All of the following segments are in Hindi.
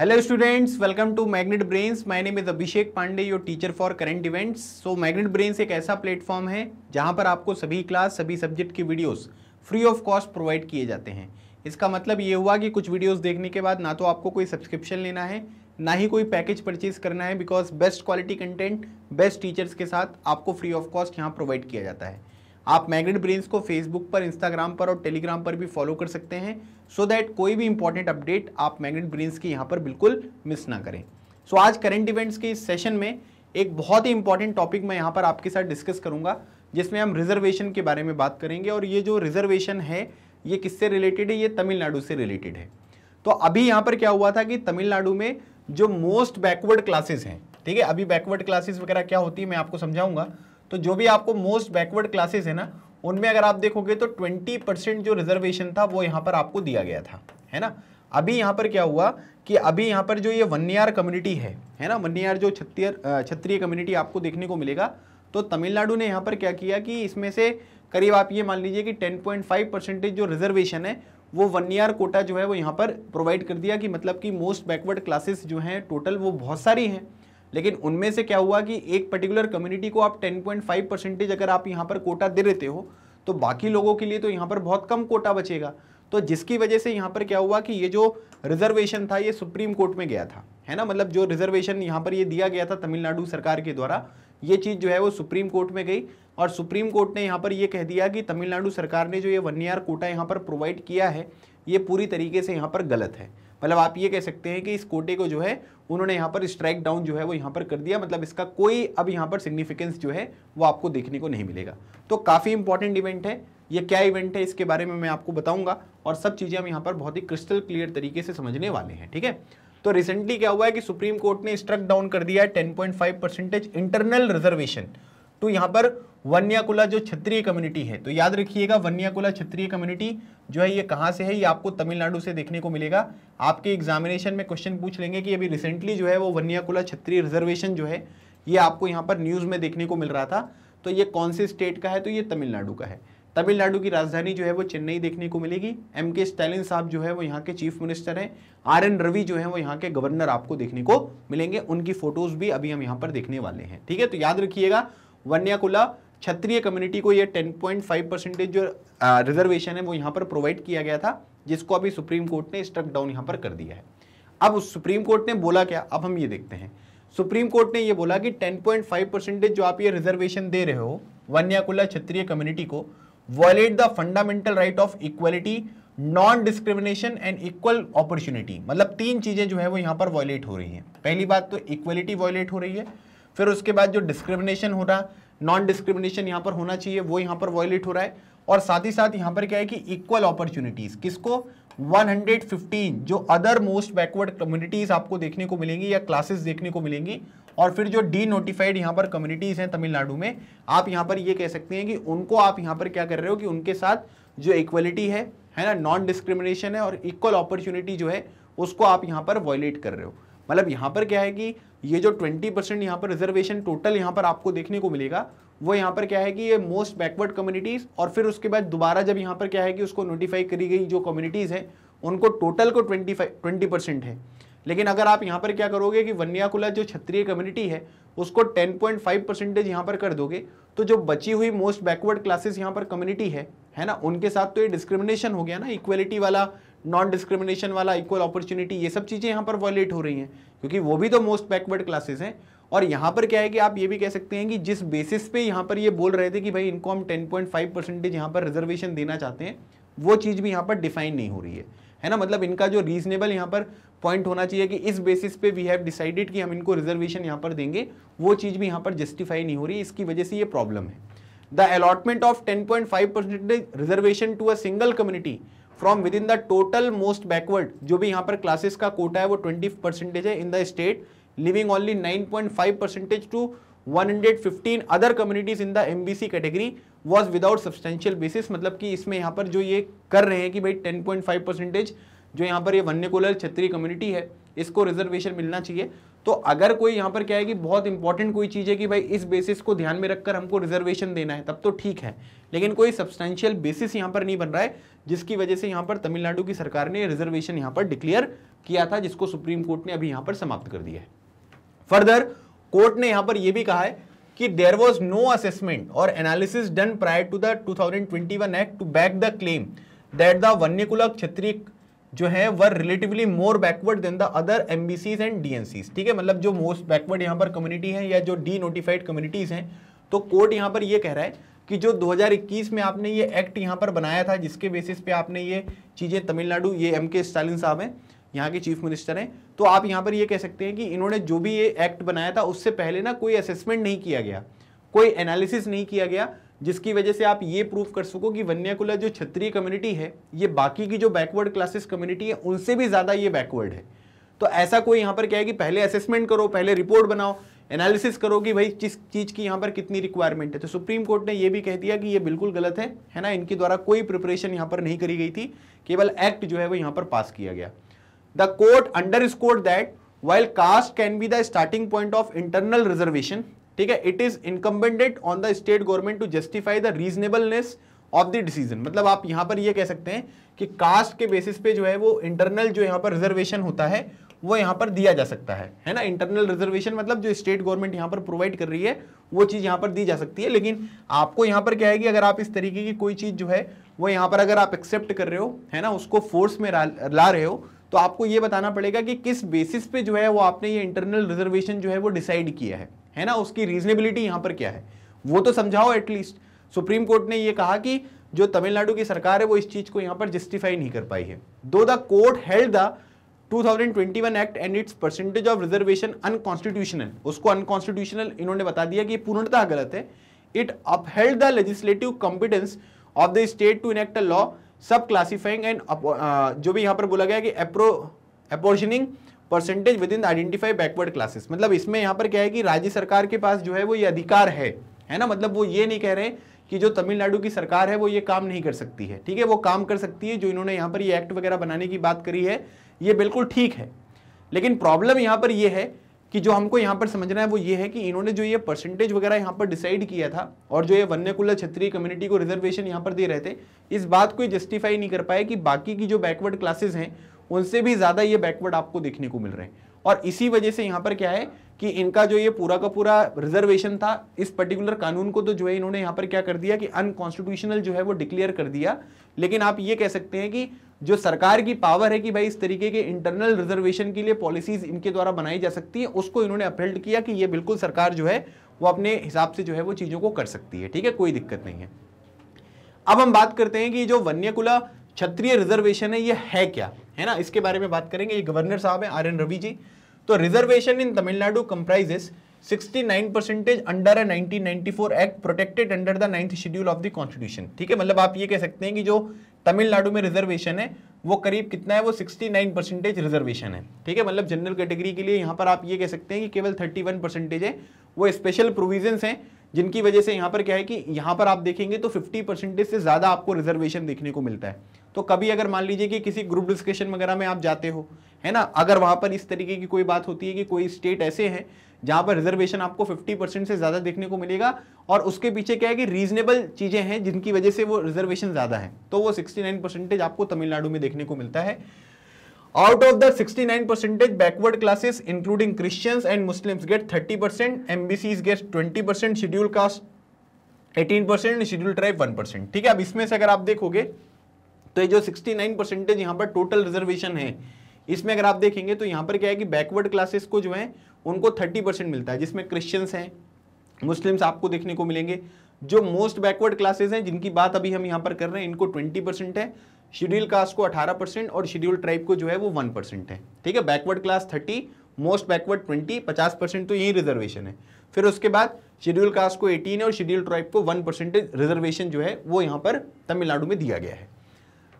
hello students welcome to Magnet Brains my name is Abhishek Pandey your teacher for current events so Magnet Brains एक ऐसा प्लेटफॉर्म है जहां पर आपको सभी क्लास सभी सब्जेक्ट की videos free of cost provide किए जाते हैं इसका मतलब ये हुआ कि कुछ वीडियोस देखने के बाद ना तो आपको कोई सब्सक्रिप्शन लेना है ना ही कोई पैकेज परचेज करना है because best quality content best teachers के साथ आपको फ्री ऑफ कॉस्ट यहाँ प्रोवाइड किया जाता है आप मैग्नेट ब्रेन्स को फेसबुक पर इंस्टाग्राम पर और टेलीग्राम पर भी फॉलो कर सकते हैं सो so दैट कोई भी इंपॉर्टेंट अपडेट आप मैग्नेट ब्रेन्स की यहाँ पर बिल्कुल मिस ना करें सो so, आज करेंट इवेंट्स के इस सेशन में एक बहुत ही इंपॉर्टेंट टॉपिक मैं यहाँ पर आपके साथ डिस्कस करूँगा जिसमें हम रिजर्वेशन के बारे में बात करेंगे और ये जो रिजर्वेशन है ये किससे रिलेटेड है ये तमिलनाडु से रिलेटेड है तो अभी यहाँ पर क्या हुआ था कि तमिलनाडु में जो मोस्ट बैकवर्ड क्लासेस हैं ठीक है अभी बैकवर्ड क्लासेस वगैरह क्या होती है मैं आपको समझाऊंगा तो जो भी आपको मोस्ट बैकवर्ड क्लासेस है ना उनमें अगर आप देखोगे तो ट्वेंटी परसेंट जो रिजर्वेशन था वो यहाँ पर आपको दिया गया था है ना अभी यहाँ पर क्या हुआ कि अभी यहाँ पर जो ये वन्यार कम्युनिटी है है ना वन्यार जो छत्तीय क्षत्रिय कम्युनिटी आपको देखने को मिलेगा तो तमिलनाडु ने यहाँ पर क्या किया कि इसमें से करीब आप ये मान लीजिए कि फाइव परसेंटेज जो रिजर्वेशन है वो वन ईयर कोटा जो है वो यहाँ पर प्रोवाइड कर दिया कि मतलब कि मोस्ट बैकवर्ड क्लासेस जो हैं टोटल वो बहुत सारी हैं लेकिन उनमें से क्या हुआ कि एक पर्टिकुलर कम्युनिटी को आप 10.5 परसेंटेज अगर आप यहाँ पर कोटा दे देते हो तो बाकी लोगों के लिए तो यहाँ पर बहुत कम कोटा बचेगा तो जिसकी वजह से यहाँ पर क्या हुआ कि ये जो रिजर्वेशन था ये सुप्रीम कोर्ट में गया था है ना मतलब जो रिजर्वेशन यहाँ पर ये दिया गया था तमिलनाडु सरकार के द्वारा ये चीज़ जो है वो सुप्रीम कोर्ट में गई और सुप्रीम कोर्ट ने यहाँ पर ये कह दिया कि तमिलनाडु सरकार ने जो ये वन ईयर कोटा यहाँ पर प्रोवाइड किया है ये पूरी तरीके से यहाँ पर गलत है मतलब आप ये कह सकते हैं कि इस कोटे को जो है उन्होंने यहाँ पर स्ट्राइक डाउन जो है वो यहाँ पर कर दिया मतलब इसका कोई अब यहाँ पर सिग्निफिकेंस जो है वो आपको देखने को नहीं मिलेगा तो काफ़ी इंपॉर्टेंट इवेंट है ये क्या इवेंट है इसके बारे में मैं आपको बताऊंगा और सब चीज़ें हम यहाँ पर बहुत ही क्रिस्टल क्लियर तरीके से समझने वाले हैं ठीक है तो रिसेंटली क्या हुआ है कि सुप्रीम कोर्ट ने स्ट्रक डाउन कर दिया है टेन परसेंटेज इंटरनल रिजर्वेशन तो यहाँ पर वन्याकुला जो क्षत्रिय कम्युनिटी है तो याद रखिएगा वन्याकुला क्षत्रिय कम्युनिटी जो है ये कहाँ से है ये आपको तमिलनाडु से देखने को मिलेगा आपके एग्जामिनेशन में क्वेश्चन पूछ लेंगे कि अभी रिसेंटली जो है वो वन्याकुला क्षत्रिय रिजर्वेशन जो है ये आपको यहाँ पर न्यूज़ में देखने को मिल रहा था तो ये कौन से स्टेट का है तो ये तमिलनाडु का है तमिलनाडु की राजधानी जो है वो चेन्नई देखने को मिलेगी एम के स्टैलिन साहब जो है वो यहाँ के चीफ मिनिस्टर हैं आर एन रवि जो है वो यहाँ के गवर्नर आपको देखने को मिलेंगे उनकी फोटोज भी अभी हम यहाँ पर देखने वाले हैं ठीक है तो याद रखिएगा वन्याकुला क्षत्रिय कम्युनिटी को ये 10.5 परसेंटेज जो रिजर्वेशन है वो यहाँ पर प्रोवाइड किया गया था जिसको अभी सुप्रीम कोर्ट ने स्ट्रक डाउन यहाँ पर कर दिया है अब उस सुप्रीम कोर्ट ने बोला क्या अब हम ये देखते हैं सुप्रीम कोर्ट ने ये बोला कि 10.5 परसेंटेज जो आप ये रिजर्वेशन दे रहे हो वन्याकुला क्षत्रिय कम्युनिटी को violate the fundamental right of equality non discrimination and equal opportunity मतलब तीन चीज़ें जो है वो यहाँ पर वॉयलेट हो रही हैं पहली बात तो इक्वलिटी वॉयलेट हो रही है फिर उसके बाद जो डिस्क्रिमिनेशन हो रहा नॉन डिस्क्रिमिनेशन यहाँ पर होना चाहिए वो यहाँ पर वॉयलेट हो रहा है और साथ ही साथ यहाँ पर क्या है कि इक्वल अपॉर्चुनिटीज़ किसको 115 जो अदर मोस्ट बैकवर्ड कम्युनिटीज़ आपको देखने को मिलेंगी या क्लासेस देखने को मिलेंगी और फिर जो डी नोटिफाइड यहाँ पर कम्युनिटीज़ हैं तमिलनाडु में आप यहाँ पर ये यह कह सकते हैं कि उनको आप यहाँ पर क्या कर रहे हो कि उनके साथ जो इक्वलिटी है है ना नॉन डिस्क्रिमिनेशन है और इक्वल अपॉर्चुनिटी जो है उसको आप यहाँ पर वॉयलेट कर रहे हो मतलब यहाँ पर क्या है कि ये जो 20 परसेंट यहाँ पर रिजर्वेशन टोटल यहाँ पर आपको देखने को मिलेगा वो यहाँ पर क्या है कि ये मोस्ट बैकवर्ड कम्युनिटीज़ और फिर उसके बाद दोबारा जब यहाँ पर क्या है कि उसको नोटिफाई करी गई जो कम्युनिटीज़ हैं उनको टोटल को ट्वेंटी ट्वेंटी परसेंट है लेकिन अगर आप यहाँ पर क्या करोगे कि वन्याकुला जो क्षत्रिय कम्युनिटी है उसको फाइव परसेंटेज यहाँ पर कर दोगे तो जो बची हुई मोस्ट बैकवर्ड क्लासेस यहाँ पर कम्युनिटी है है ना उनके साथ तो ये डिस्क्रिमिनेशन हो गया ना इक्वलिटी वाला नॉन डिस्क्रिमिनेशन वाला इक्वल अपॉर्चुनिटी ये सब चीज़ें यहाँ पर वॉयलेट हो रही हैं क्योंकि वो भी तो मोस्ट बैकवर्ड क्लासेस हैं और यहाँ पर क्या है कि आप ये भी कह सकते हैं कि जिस बेसिस पे यहाँ पर ये बोल रहे थे कि भाई इनको हम 10.5 परसेंटेज यहाँ पर रिजर्वेशन देना चाहते हैं वो चीज़ भी यहाँ पर डिफाइन नहीं हो रही है है ना मतलब इनका जो रीजनेबल यहाँ पर पॉइंट होना चाहिए कि इस बेसिस पे वी हैव डिसाइडेड कि हम इनको रिजर्वेशन यहाँ पर देंगे वो चीज़ भी यहाँ पर जस्टिफाई नहीं हो रही इसकी वजह से ये प्रॉब्लम है the allotment of five percentage reservation to a single community from within the total most backward जो भी यहाँ पर क्लासेस का कोटा है वो ट्वेंटी परसेंटेज है in the state leaving only nine point five percentage to 115 other communities in the C category was without substantial basis मतलब कि इसमें यहाँ पर जो ये कर रहे हैं कि भाई 10.5 परसेंटेज जो यहाँ पर ये वन्यकुलर छत्री कम्युनिटी है इसको रिजर्वेशन मिलना चाहिए तो अगर कोई यहाँ पर क्या है कि बहुत इंपॉर्टेंट कोई चीज़ है कि भाई इस बेसिस को ध्यान में रखकर हमको रिजर्वेशन देना है तब तो ठीक है लेकिन कोई सब्सटेंशियल बेसिस यहाँ पर नहीं बन रहा है जिसकी वजह से यहाँ पर तमिलनाडु की सरकार ने रिजर्वेशन यहाँ पर डिक्लेयर किया था जिसको सुप्रीम कोर्ट ने अभी यहाँ पर समाप्त कर दिया है फर्दर कोर्ट ने यहाँ पर यह भी कहा है कि देर वॉज नो असेसमेंट और analysis done prior to the to act to back the claim that the Vanniyakula Kshatriya जो है were relatively more backward than the other MBCs and DNCs ठीक है मतलब जो मोस्ट बैकवर्ड यहाँ पर कम्युनिटी है या जो डी नोटिफाइड कम्युनिटीज़ हैं तो कोर्ट यहाँ पर ये कह रहा है कि जो 2021 में आपने ये एक्ट यहाँ पर बनाया था जिसके बेसिस पे आपने ये चीज़ें तमिलनाडु ये एम के स्टालिन साहब हैं यहाँ के चीफ मिनिस्टर हैं तो आप यहाँ पर ये कह सकते हैं कि इन्होंने जो भी ये एक्ट बनाया था उससे पहले ना कोई असेसमेंट नहीं किया गया कोई एनालिसिस नहीं किया गया जिसकी वजह से आप ये प्रूव कर सको कि वन्याकुला जो क्षत्रिय कम्युनिटी है ये बाकी की जो बैकवर्ड क्लासेस कम्युनिटी है उनसे भी ज़्यादा ये बैकवर्ड है तो ऐसा कोई यहाँ पर क्या है कि पहले असेसमेंट करो पहले रिपोर्ट बनाओ एनालिसिस करो कि भाई किस चीज़ की यहाँ पर कितनी रिक्वायरमेंट है तो सुप्रीम कोर्ट ने ये भी कह दिया कि ये बिल्कुल गलत है है ना इनके द्वारा कोई प्रिपरेशन यहाँ पर नहीं करी गई थी केवल एक्ट जो है वो यहाँ पर पास किया गया the court underscore that while caste can be the starting point of internal reservation ठीक है it is incumbent on the state government to justify the reasonableness of the decision मतलब आप यहां पर यह कह सकते हैं कि कास्ट के बेसिस पे जो है वो इंटरनल जो यहां पर रिजर्वेशन होता है वो यहां पर दिया जा सकता है है ना इंटरनल रिजर्वेशन मतलब जो स्टेट गवर्नमेंट यहां पर प्रोवाइड कर रही है वो चीज़ यहां पर दी जा सकती है लेकिन आपको यहां पर क्या है कि अगर आप इस तरीके की कोई चीज़ जो है वो यहां पर अगर आप एक्सेप्ट कर रहे हो है ना उसको फोर्स में ला रहे हो तो आपको ये बताना पड़ेगा कि किस बेसिस पे जो है वो आपने ये इंटरनल रिजर्वेशन जो है वो डिसाइड किया है है ना उसकी रीजनेबिलिटी यहां पर क्या है वो तो समझाओ एटलीस्ट सुप्रीम कोर्ट ने यह कहा कि जो तमिलनाडु की सरकार है वो इस चीज़ को यहां पर जस्टिफाई नहीं कर पाई है दो the court held the 2021 act and its percentage of reservation unconstitutional उसको अनकॉन्स्टिट्यूशनल इन्होंने बता दिया कि पूर्णतः गलत है it upheld the legislative competence of the state to enact a law sub classifying and जो भी यहां पर बोला गया कि अप्रो apportioning percentage within identify backward classes मतलब इसमें यहाँ पर क्या है कि राज्य सरकार के पास जो है वो ये अधिकार है है ना मतलब वो ये नहीं कह रहे कि जो तमिलनाडु की सरकार है वो ये काम नहीं कर सकती है ठीक है वो काम कर सकती है जो इन्होंने यहाँ पर ये एक्ट वगैरह बनाने की बात करी है ये बिल्कुल ठीक है लेकिन प्रॉब्लम यहाँ पर ये है कि जो हमको यहाँ पर समझना है वो ये है कि इन्होंने जो ये परसेंटेज वगैरह यहाँ पर डिसाइड किया था और जो ये वन्यकुल्ला क्षत्रिय कम्युनिटी को रिजर्वेशन यहाँ पर दे रहे थे इस बात को जस्टिफाई नहीं कर पाए कि बाकी की जो बैकवर्ड क्लासेज हैं उनसे भी ज़्यादा ये बैकवर्ड आपको देखने को मिल रहे हैं और इसी वजह से यहाँ पर क्या है कि इनका जो ये पूरा का पूरा रिजर्वेशन था इस पर्टिकुलर कानून को तो जो है इन्होंने यहाँ पर क्या कर दिया कि अनकॉन्स्टिट्यूशनल जो है वो डिक्लेयर कर दिया लेकिन आप ये कह सकते हैं कि जो सरकार की पावर है कि भाई इस तरीके के इंटरनल रिजर्वेशन के लिए पॉलिसीज इनके द्वारा बनाई जा सकती है उसको इन्होंने अपहेल्ड किया कि ये बिल्कुल सरकार जो है वो अपने हिसाब से जो है वो चीज़ों को कर सकती है ठीक है कोई दिक्कत नहीं है अब हम बात करते हैं कि जो वन्यकुला क्षत्रिय रिजर्वेशन है ये है क्या है ना इसके बारे में बात करेंगे ये गवर्नर साहब हैं आर एन रवि जी तो reservation in Tamil Nadu comprises 69 percentage under है 1994 act protected under the ninth schedule of the constitution ठीक है मतलब आप ये कह सकते हैं कि जो तमिलनाडु में रिजर्वेशन है वो करीब कितना है वो 69 परसेंटेज रिजर्वेशन है ठीक है मतलब जनरल कैटेगरी के लिए यहाँ पर आप ये कह सकते हैं कि केवल 31 परसेंटेज है वो स्पेशल प्रोविजंस हैं जिनकी वजह से यहाँ पर क्या है कि यहाँ पर आप देखेंगे तो फिफ्टी परसेंटेज से ज़्यादा आपको रिजर्वेशन देखने को मिलता है तो कभी अगर मान लीजिए कि किसी ग्रुप डिस्कशन वगैरह में आप जाते हो है ना अगर वहाँ पर इस तरीके की कोई बात होती है कि कोई स्टेट ऐसे हैं जहाँ पर रिजर्वेशन आपको 50 परसेंट से ज़्यादा देखने को मिलेगा और उसके पीछे क्या है कि रीजनेबल चीज़ें हैं जिनकी वजह से वो रिजर्वेशन ज़्यादा है तो वो 69 परसेंटेज आपको तमिलनाडु में देखने को मिलता है out of the 69 percentage backward classes including christians and muslims get 30 percent mbcs get 20 percent schedule caste 18 percent schedule tribe 1 percent ठीक है अब इसमें से अगर आप देखोगे तो ये जो 69 परसेंटेज यहाँ पर टोटल रिजर्वेशन है इसमें अगर आप देखेंगे तो यहाँ पर क्या है कि बैकवर्ड क्लासेस को जो है उनको 30 परसेंट मिलता है जिसमें क्रिश्चियंस हैं मुस्लिम्स आपको देखने को मिलेंगे जो मोस्ट बैकवर्ड क्लासेस हैं जिनकी बात अभी हम यहाँ पर कर रहे हैं इनको 20 परसेंट है शेड्यूल कास्ट को 18 परसेंट और शेड्यूल ट्राइब को जो है वो 1 परसेंट है ठीक है backward class 30 most backward 20 50 percent तो यही रिजर्वेशन है फिर उसके बाद शेड्यूल कास्ट को 18 है और शेड्यूल ट्राइब को 1 परसेंट रिजर्वेशन जो है वो यहाँ पर तमिलनाडु में दिया गया है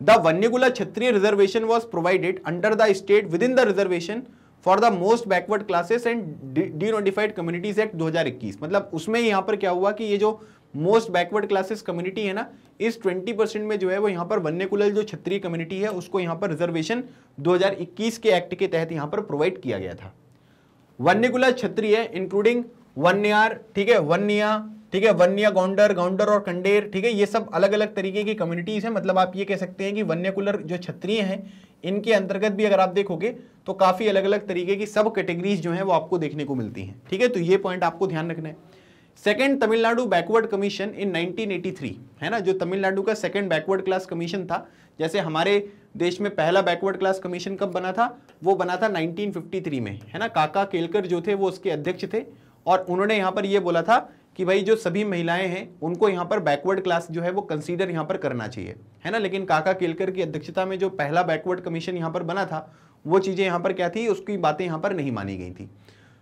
the Vanniyakula Kshatriya reservation was provided under the state within the reservation for the most backward classes and de notified communities act 2021 मतलब उसमें यहाँ पर क्या हुआ कि ये जो मोस्ट बैकवर्ड क्लासेस कम्युनिटी है ना इस 20 परसेंट में जो है वो यहाँ पर वन्यकुलल जो क्षत्रिय कम्युनिटी है उसको यहाँ पर रिजर्वेशन 2021 के एक्ट के तहत यहाँ पर प्रोवाइड किया गया था वन्यकुलल क्षत्रिय इंक्लूडिंग वन्यार ठीक है वन्या ठीक है वन्या गौंडर गौंडर और कंडेर ठीक है ये सब अलग अलग तरीके की कम्युनिटीज़ हैं मतलब आप ये कह सकते हैं कि वन्यकुलर जो क्षत्रिय हैं इनके अंतर्गत भी अगर आप देखोगे तो काफ़ी अलग अलग तरीके की सब कैटेगरीज जो हैं वो आपको देखने को मिलती हैं ठीक है तो ये पॉइंट आपको ध्यान रखना है second Tamil Nadu backward commission in 1983 है ना जो तमिलनाडु का सेकेंड बैकवर्ड क्लास कमीशन था जैसे हमारे देश में पहला बैकवर्ड क्लास कमीशन कब बना था वो बना था 1953 में है ना काका केलकर जो थे वो उसके अध्यक्ष थे और उन्होंने यहाँ पर ये बोला था कि भाई जो सभी महिलाएं हैं उनको यहाँ पर बैकवर्ड क्लास जो है वो कंसीडर यहाँ पर करना चाहिए है ना लेकिन काका केलकर की अध्यक्षता में जो पहला बैकवर्ड कमीशन यहाँ पर बना था वो चीज़ें यहाँ पर क्या थी उसकी बातें यहाँ पर नहीं मानी गई थी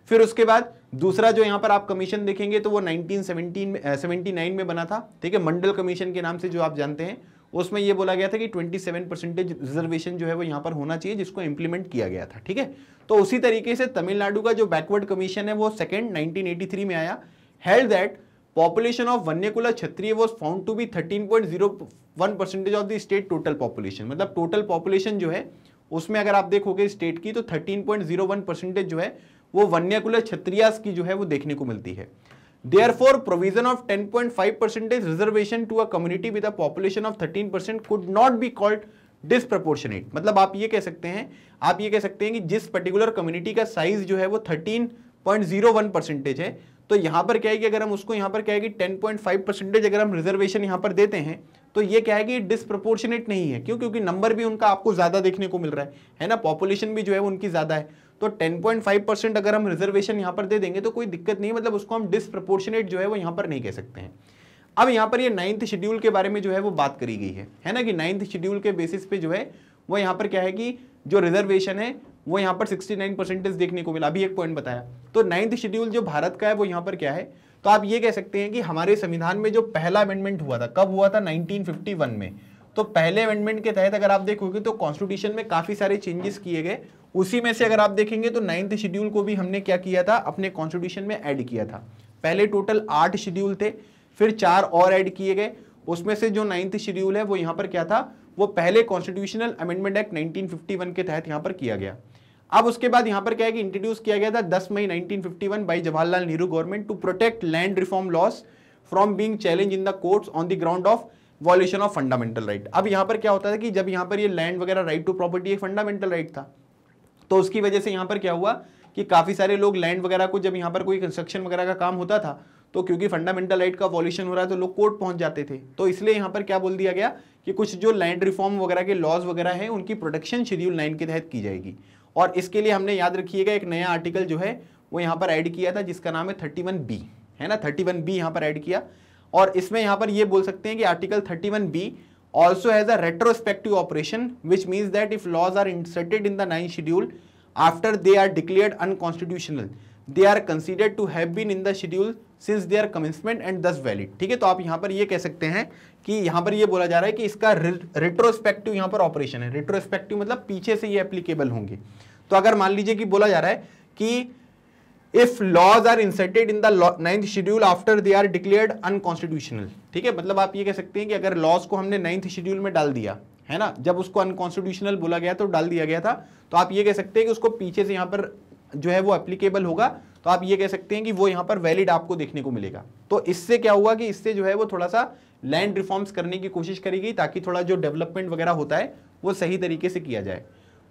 फिर उसके बाद दूसरा जो यहां पर आप कमीशन देखेंगे तो वो 1917 में, में बना था ठीक है मंडल कमीशन के नाम से जो आप जानते हैं उसमें ये बोला गया था कि 27 परसेंटेज रिजर्वेशन जो है वो यहां पर होना चाहिए जिसको इंप्लीमेंट किया गया था ठीक है तो उसी तरीके से तमिलनाडु का जो बैकवर्ड कमीशन है वो सेकेंड नाइनटीन में आया held that population of Vanniyakula Kshatriya was found to be thirteen percentage of the state total population मतलब टोटल पॉपुलेशन जो है उसमें अगर आप देखोगे स्टेट की तो 13.01 परसेंटेज जो है वो वन्याकुलर क्षत्रियास की जो है वो देखने को मिलती है therefore provision of 10.5 percentage reservation to a community with a population of 13 percent could not be called disproportionate मतलब आप ये कह सकते हैं आप ये कह सकते हैं कि जिस पर्टिकुलर कम्युनिटी का साइज जो है वो वन परसेंटेज है तो यहां पर क्या है कि अगर हम उसको यहां पर क्या है कि टेन पॉइंट फाइव परसेंटेज अगर हम रिजर्वेशन यहां पर देते हैं तो ये क्या है कि डिसप्रोपोर्शनेट नहीं है क्यों क्योंकि नंबर भी उनका आपको ज़्यादा देखने को मिल रहा है है ना पॉपुलेशन भी जो है उनकी ज़्यादा है तो 10.5 परसेंट अगर हम रिजर्वेशन यहाँ पर दे देंगे तो कोई दिक्कत नहीं मतलब उसको हम डिस्प्रपोर्शनेट जो है वो यहां पर नहीं कह सकते हैं अब यहाँ पर ये नाइन्थ शेड्यूल के बारे में जो है वो बात करी गई है है ना कि नाइन्थ शेड्यूल के बेसिस पे जो है वो यहाँ पर क्या है कि जो रिजर्वेशन है वो यहाँ पर 69 परसेंटेज देखने को मिला अभी एक पॉइंट बताया तो नाइन्थ शेड्यूल जो भारत का है वो यहाँ पर क्या है तो आप ये कह सकते हैं कि हमारे संविधान में जो पहला अमेंडमेंट हुआ था कब हुआ था नाइनटीन में तो पहले अमेंडमेंट के तहत अगर आप देखोगे तो कॉन्स्टिट्यूशन में काफ़ी सारे चेंजेस किए गए उसी में से अगर आप देखेंगे तो नाइन्थ शेड्यूल को भी हमने क्या किया था अपने कॉन्स्टिट्यूशन में ऐड किया था पहले टोटल आठ शेड्यूल थे फिर चार और ऐड किए गए उसमें से जो नाइन्थ शेड्यूल है वो यहां पर क्या था वो पहले कॉन्स्टिट्यूशनल अमेंडमेंट एक्ट 1951 के तहत यहां पर किया गया अब उसके बाद यहां पर क्या है कि इंट्रोड्यूस किया गया था 10 May 1951 by Jawaharlal Nehru government to protect land reform laws from being challenge in the courts on the ground of violation of fundamental right अब यहां पर क्या होता था कि जब यहां पर ये लैंड वगैरह राइट टू प्रॉपर्टी एक फंडामेंटल राइट था तो उसकी वजह से यहां पर क्या हुआ कि काफी सारे लोग लैंड वगैरह को जब यहाँ पर कोई कंस्ट्रक्शन वगैरह का काम होता था तो क्योंकि फंडामेंटल राइट का वॉल्यूशन हो रहा है तो लोग कोर्ट पहुंच जाते थे तो इसलिए यहाँ पर क्या बोल दिया गया कि कुछ जो लैंड रिफॉर्म वगैरह के लॉज वगैरह है उनकी प्रोटेक्शन शेड्यूल नाइन के तहत की जाएगी और इसके लिए हमने याद रखिएगा एक नया आर्टिकल जो है वो यहाँ पर ऐड किया था जिसका नाम है थर्टी वन बी है ना थर्टी वन बी यहाँ पर ऐड किया और इसमें यहाँ पर ये बोल सकते हैं कि article thirty one B also has a retrospective operation which means that if laws are inserted in the nine schedule after they are declared unconstitutional they are considered to have been in the schedule since they are commencement and thus valid ठीक है तो आप यहाँ पर ये कह सकते हैं कि यहाँ पर ये बोला जा रहा है कि इसका रिट्रोस्पेक्टिव यहाँ पर ऑपरेशन है रिट्रोस्पेक्टिव मतलब पीछे से ये एप्लीकेबल होंगे तो अगर मान लीजिए कि बोला जा रहा है कि if laws are inserted in the ninth schedule after they are declared unconstitutional ठीक है मतलब आप ये कह सकते हैं कि अगर लॉज को हमने नाइन्थ शेड्यूल में डाल दिया है ना जब उसको अनकॉन्स्टिट्यूशनल बोला गया तो डाल दिया गया था तो आप ये कह सकते हैं कि उसको पीछे से यहाँ पर जो है वो एप्लीकेबल होगा तो आप ये कह सकते हैं कि वो यहाँ पर वैलिड आपको देखने को मिलेगा तो इससे क्या हुआ कि इससे जो है वो थोड़ा सा लैंड रिफॉर्म्स करने की कोशिश करेगी ताकि थोड़ा जो डेवलपमेंट वगैरह होता है वो सही तरीके से किया जाए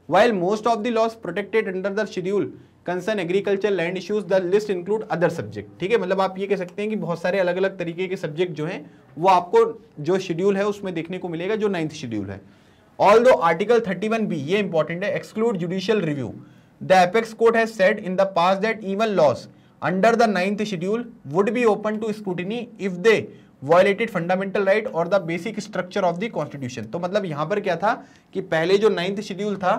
while most of the laws protected under the schedule concern agriculture land issues the list include other subject ठीक है मतलब आप ये कह सकते हैं कि बहुत सारे अलग अलग तरीके के सब्जेक्ट जो हैं वो आपको जो शेड्यूल है उसमें देखने को मिलेगा जो नाइन्थ शेड्यूल है although article thirty one B ये इंपॉर्टेंट है exclude judicial review the apex court has said in the past that even laws under the ninth schedule would be open to scrutiny if they violated fundamental right और the basic structure of the constitution तो मतलब यहां पर क्या था कि पहले जो नाइन्थ शेड्यूल था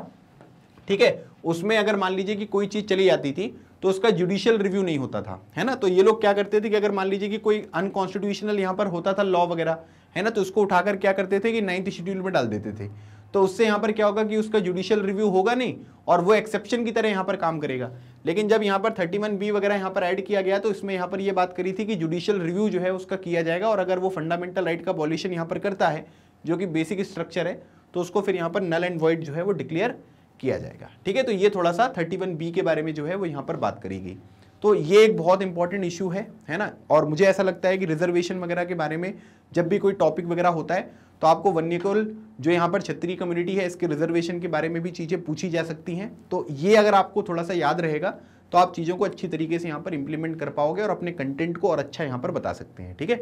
ठीक है उसमें अगर मान लीजिए कि कोई चीज चली जाती थी तो उसका जुडिशियल रिव्यू नहीं होता था है ना तो ये लोग क्या करते थे कि अगर मान लीजिए कि कोई अनकॉन्स्टिट्यूशनल यहाँ पर होता था लॉ वगैरह है ना तो उसको उठाकर क्या करते थे कि नाइन्थ शेड्यूल में डाल देते थे तो उससे यहाँ पर क्या होगा कि उसका जुडिशियल रिव्यू होगा नहीं और वो एक्सेप्शन की तरह यहाँ पर काम करेगा लेकिन जब यहाँ पर थर्टी वन बी वगैरह यहाँ पर ऐड किया गया तो इसमें यहाँ पर ये बात करी थी कि जुडिशियल रिव्यू जो है उसका किया जाएगा और अगर वो फंडामेंटल राइट का पॉल्यूशन यहाँ पर करता है जो कि बेसिक स्ट्रक्चर है तो उसको फिर यहाँ पर नल एंड वॉइड जो है वो डिक्लेयर किया जाएगा ठीक है तो ये थोड़ा सा थर्टी वन बी के बारे में जो है वो यहाँ पर बात करी गई तो ये एक बहुत इंपॉर्टेंट इशू है है ना और मुझे ऐसा लगता है कि रिजर्वेशन वगैरह के बारे में जब भी कोई टॉपिक वगैरह होता है तो आपको वन्यकुल जो यहाँ पर क्षत्रिय कम्युनिटी है इसके रिजर्वेशन के बारे में भी चीज़ें पूछी जा सकती हैं तो ये अगर आपको थोड़ा सा याद रहेगा तो आप चीज़ों को अच्छी तरीके से यहाँ पर इंप्लीमेंट कर पाओगे और अपने कंटेंट को और अच्छा यहाँ पर बता सकते हैं ठीक है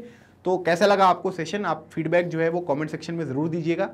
तो कैसा लगा आपको सेशन आप फीडबैक जो है वो कमेंट सेक्शन में ज़रूर दीजिएगा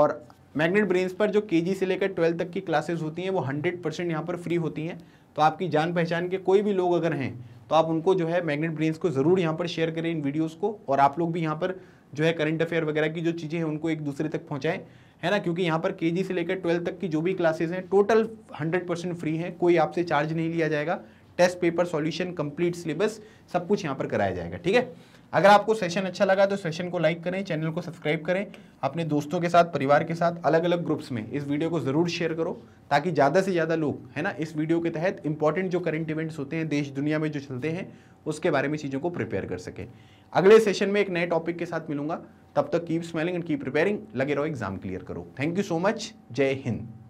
और मैग्नेट ब्रेन्स पर जो के से लेकर ट्वेल्थ तक की क्लासेज होती हैं वो हंड्रेड परसेंट यहाँ पर फ्री होती हैं तो आपकी जान पहचान के कोई भी लोग अगर हैं तो आप उनको जो है मैग्नेट ब्रेन्स को ज़रूर यहाँ पर शेयर करें इन वीडियोज़ को और आप लोग भी यहाँ पर जो है करंट अफेयर वगैरह की जो चीज़ें हैं उनको एक दूसरे तक पहुँचाएं है ना क्योंकि यहाँ पर के से लेकर ट्वेल्थ तक की जो भी क्लासेज हैं टोटल हंड्रेड परसेंट फ्री हैं कोई आपसे चार्ज नहीं लिया जाएगा test paper solution complete syllabus सब कुछ यहाँ पर कराया जाएगा ठीक है अगर आपको सेशन अच्छा लगा तो सेशन को लाइक करें चैनल को सब्सक्राइब करें अपने दोस्तों के साथ परिवार के साथ अलग अलग ग्रुप्स में इस वीडियो को ज़रूर शेयर करो ताकि ज़्यादा से ज़्यादा लोग है ना इस वीडियो के तहत इंपॉर्टेंट जो करंट इवेंट्स होते हैं देश दुनिया में जो चलते हैं उसके बारे में चीज़ों को प्रिपेयर कर सकें अगले सेशन में एक नए टॉपिक के साथ मिलूंगा तब तक keep smiling and keep preparing लगे रहो एग्जाम क्लियर करो थैंक यू सो मच जय हिंद